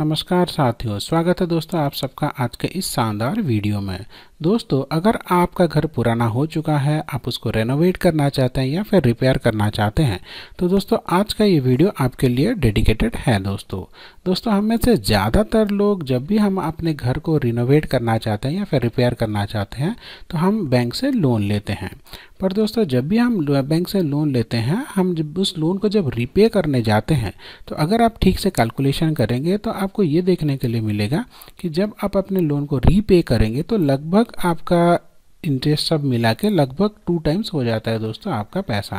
नमस्कार साथियों स्वागत है दोस्तों आप सबका आज के इस शानदार वीडियो में दोस्तों अगर आपका घर पुराना हो चुका है आप उसको रेनोवेट करना चाहते हैं या फिर रिपेयर करना चाहते हैं तो दोस्तों आज का ये वीडियो आपके लिए डेडिकेटेड है दोस्तों दोस्तों हम में से ज़्यादातर लोग जब भी हम अपने घर को रिनोवेट करना चाहते हैं या फिर रिपेयर करना चाहते हैं तो हम बैंक से लोन लेते हैं पर दोस्तों जब भी हम बैंक से लोन लेते हैं हम जब उस लोन को जब रिपे करने जाते हैं तो अगर आप ठीक से कैलकुलेशन करेंगे तो आपको ये देखने के लिए मिलेगा कि जब आप अपने लोन को रीपे करेंगे तो लगभग आपका इंटरेस्ट सब मिला के लगभग टू टाइम्स हो जाता है दोस्तों आपका पैसा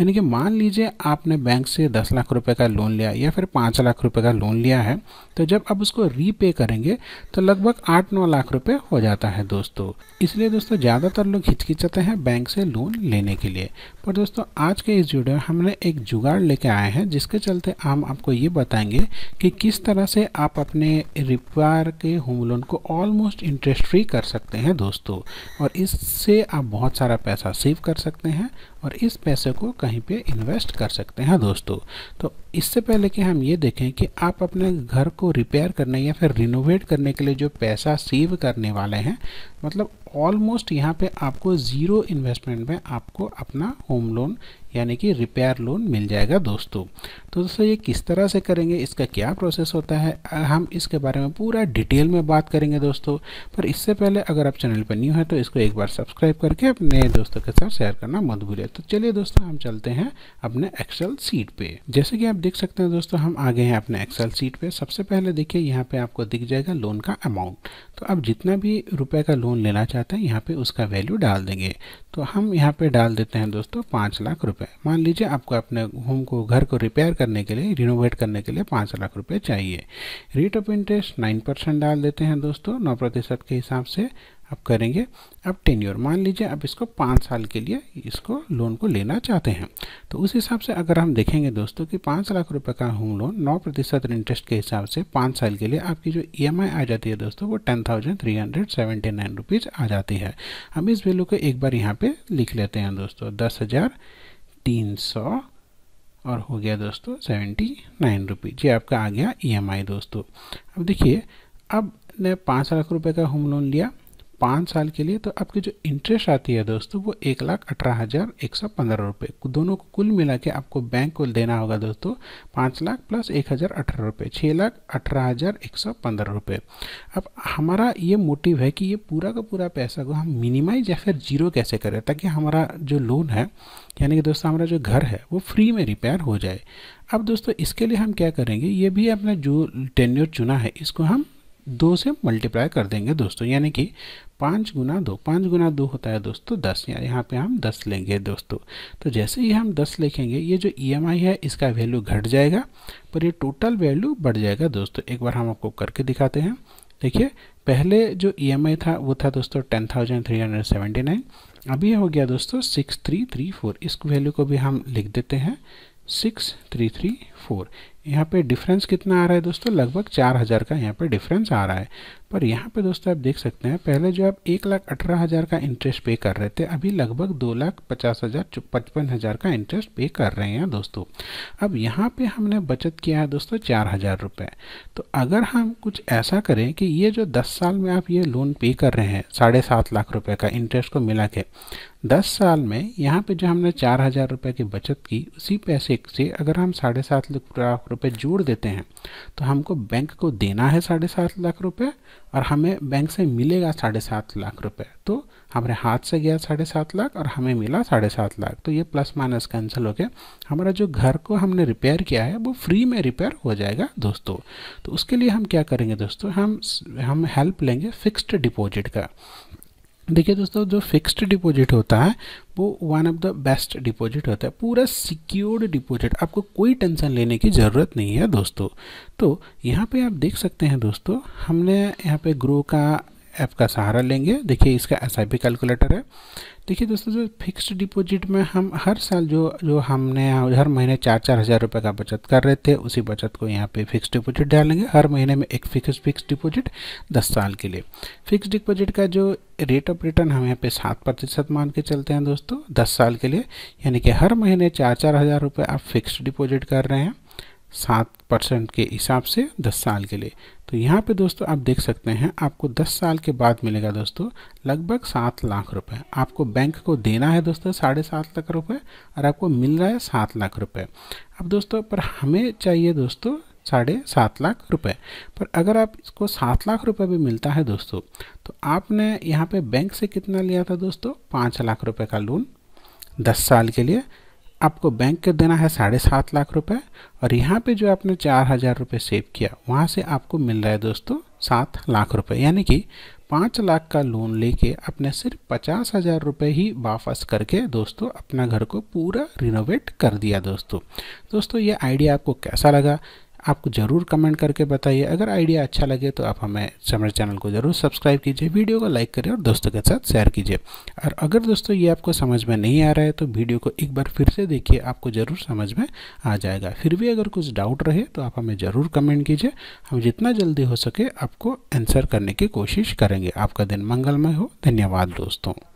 यानी कि मान लीजिए आपने बैंक से दस लाख रुपए का लोन लिया या फिर पाँच लाख रुपए का लोन लिया है तो जब आप उसको रीपे करेंगे तो लगभग आठ नौ लाख रुपए हो जाता है दोस्तों इसलिए दोस्तों ज़्यादातर लोग हिचकिचाते हैं बैंक से लोन लेने के लिए पर दोस्तों आज के इस वीडियो में हमने एक जुगाड़ लेके आए हैं जिसके चलते हम आपको ये बताएंगे कि किस तरह से आप अपने रिपेयर के होम लोन को ऑलमोस्ट इंटरेस्ट फ्री कर सकते हैं दोस्तों और इससे आप बहुत सारा पैसा सेव कर सकते हैं और इस पैसे को कहीं पे इन्वेस्ट कर सकते हैं दोस्तों तो इससे पहले कि हम ये देखें कि आप अपने घर को रिपेयर करने या फिर रिनोवेट करने के लिए जो पैसा सेव करने वाले हैं मतलब ऑलमोस्ट यहाँ पे आपको ज़ीरो इन्वेस्टमेंट में आपको अपना होम लोन यानी कि रिपेयर लोन मिल जाएगा दोस्तों तो दोस्तों ये किस तरह से करेंगे इसका क्या प्रोसेस होता है हम इसके बारे में पूरा डिटेल में बात करेंगे दोस्तों पर इससे पहले अगर आप चैनल पर न्यू हैं तो इसको एक बार सब्सक्राइब करके अपने दोस्तों के साथ शेयर करना मत भूलिए तो चलिए दोस्तों हम चलते हैं अपने एक्सेल सीट पे जैसे कि आप देख सकते हैं दोस्तों हम आ गए हैं अपने एक्सेल सीट पे सबसे पहले देखिए यहाँ पे आपको दिख जाएगा लोन का अमाउंट तो आप जितना भी रुपये का लोन लोन लेना चाहते हैं यहाँ पे उसका वैल्यू डाल देंगे तो हम यहाँ पे डाल देते हैं दोस्तों पाँच लाख रुपए मान लीजिए आपको अपने होम को घर को रिपेयर करने के लिए रिनोवेट करने के लिए पाँच लाख रुपए चाहिए rate of interest nine percent डाल देते हैं दोस्तों नौ प्रतिशत के हिसाब से अब करेंगे अब टेन ईयर मान लीजिए आप इसको पाँच साल के लिए इसको लोन को लेना चाहते हैं तो उस हिसाब से अगर हम देखेंगे दोस्तों कि पाँच लाख रुपए का होम लोन नौ प्रतिशत इंटरेस्ट के हिसाब से पाँच साल के लिए आपकी जो ईएमआई e आ जाती है दोस्तों वो ten thousand three hundred seventy nine rupees आ जाती है हम इस वैल्यू को एक बार यहाँ पर लिख लेते हैं दोस्तों दस हज़ार तीन सौ और हो गया दोस्तों सेवेंटी नाइन रुपीज़ ये आपका आ गया ई e दोस्तों अब देखिए अब ने पाँच लाख रुपये का होम लोन लिया पाँच साल के लिए तो आपकी जो इंटरेस्ट आती है दोस्तों वो एक लाख अठारह हज़ार एक सौ पंद्रह रुपये दोनों को कुल मिला के आपको बैंक को देना होगा दोस्तों पाँच लाख प्लस एक हज़ार अठारह रुपये छः लाख अठारह हज़ार एक सौ पंद्रह रुपये अब हमारा ये मोटिव है कि ये पूरा का पूरा पैसा को हम मिनिमाइज या फिर जीरो कैसे करें ताकि हमारा जो लोन है यानी कि दोस्तों हमारा जो घर है वो फ्री में रिपेयर हो जाए अब दोस्तों इसके लिए हम क्या करेंगे ये भी अपना जो टेन्योर चुना है इसको हम दो से मल्टीप्लाई कर देंगे दोस्तों यानी कि पाँच गुना दो पाँच गुना दो होता है दोस्तों दस या यहाँ पे हम दस लेंगे दोस्तों तो जैसे ही हम दस लिखेंगे ये जो ई e है इसका वैल्यू घट जाएगा पर ये टोटल वैल्यू बढ़ जाएगा दोस्तों एक बार हम आपको करके दिखाते हैं देखिए पहले जो ई e था वो था दोस्तों ten thousand three hundred seventy nine अभी हो गया दोस्तों सिक्स थ्री थ्री फोर इस वैल्यू को भी हम लिख देते हैं सिक्स थ्री थ्री फोर यहाँ पे डिफरेंस कितना आ रहा है दोस्तों लगभग चार हज़ार का यहाँ पे डिफरेंस आ रहा है पर यहाँ पे दोस्तों आप देख सकते हैं पहले जो आप एक लाख अठारह हज़ार का इंटरेस्ट पे कर रहे थे अभी लगभग दो लाख पचास हज़ार पचपन हज़ार का इंटरेस्ट पे कर रहे हैं दोस्तों अब यहाँ पे हमने बचत किया है दोस्तों चार हज़ार रुपये तो अगर हम कुछ ऐसा करें कि ये जो दस साल में आप ये लोन पे कर रहे हैं साढ़े सात लाख रुपये का इंटरेस्ट को मिला के दस साल में यहाँ पर जो हमने चार हज़ार रुपये की बचत की उसी पैसे से अगर हम साढ़े सात लाख रुपए जोड़ देते हैं तो हमको बैंक को देना है साढ़े सात लाख रुपए और हमें बैंक से मिलेगा साढ़े सात लाख रुपए तो हमारे हाथ से गया साढ़े सात लाख और हमें मिला साढ़े सात लाख तो ये प्लस माइनस कैंसिल हो गया हमारा जो घर को हमने रिपेयर किया है वो फ्री में रिपेयर हो जाएगा दोस्तों तो उसके लिए हम क्या करेंगे दोस्तों हम हम हेल्प लेंगे फिक्स्ड डिपॉजिट का देखिए दोस्तों जो फिक्स्ड डिपॉजिट होता है वो one of the best deposit होता है पूरा सिक्योर्ड डिपॉजिट आपको कोई टेंशन लेने की ज़रूरत नहीं है दोस्तों तो यहाँ पे आप देख सकते हैं दोस्तों हमने यहाँ पे ग्रो का ऐप का सहारा लेंगे देखिए इसका एस कैलकुलेटर है देखिए दोस्तों जो फिक्स्ड डिपॉजिट में हम हर साल जो जो हमने हर महीने चार चार हज़ार रुपये का बचत कर रहे थे उसी बचत को यहाँ पे फिक्स डिपॉजिट डालेंगे हर महीने में एक फिक्स फिक्स डिपॉजिट दस साल के लिए फिक्स डिपॉजिट का जो रेट ऑफ रिटर्न हम यहाँ पे सात प्रतिशत मान के चलते हैं दोस्तों दस साल के लिए यानी कि हर महीने चार चार हज़ार रुपये आप फिक्स डिपॉजिट कर रहे हैं सात परसेंट के हिसाब से दस साल के लिए तो यहाँ पे दोस्तों आप देख सकते हैं आपको दस साल के बाद मिलेगा दोस्तों लगभग सात लाख रुपए आपको बैंक को देना है दोस्तों साढ़े सात लाख रुपए और आपको मिल रहा है सात लाख रुपए अब दोस्तों पर हमें चाहिए दोस्तों साढ़े सात लाख रुपए पर अगर आप इसको सात लाख रुपए भी मिलता है दोस्तों तो आपने यहाँ पे बैंक से कितना लिया था दोस्तों पाँच लाख रुपए का लोन दस साल के लिए आपको बैंक के देना है साढ़े सात लाख रुपए और यहाँ पे जो आपने चार हज़ार रुपये सेव किया वहाँ से आपको मिल रहा है दोस्तों सात लाख रुपए यानी कि पाँच लाख का लोन लेके आपने सिर्फ पचास हज़ार रुपये ही वापस करके दोस्तों अपना घर को पूरा रिनोवेट कर दिया दोस्तों दोस्तों ये आइडिया आपको कैसा लगा आप ज़रूर कमेंट करके बताइए अगर आइडिया अच्छा लगे तो आप हमें हमारे चैनल को ज़रूर सब्सक्राइब कीजिए वीडियो को लाइक करिए और दोस्तों के साथ शेयर कीजिए और अगर दोस्तों ये आपको समझ में नहीं आ रहा है तो वीडियो को एक बार फिर से देखिए आपको ज़रूर समझ में आ जाएगा फिर भी अगर कुछ डाउट रहे तो आप हमें ज़रूर कमेंट कीजिए हम जितना जल्दी हो सके आपको आंसर करने की कोशिश करेंगे आपका दिन मंगलमय हो धन्यवाद दोस्तों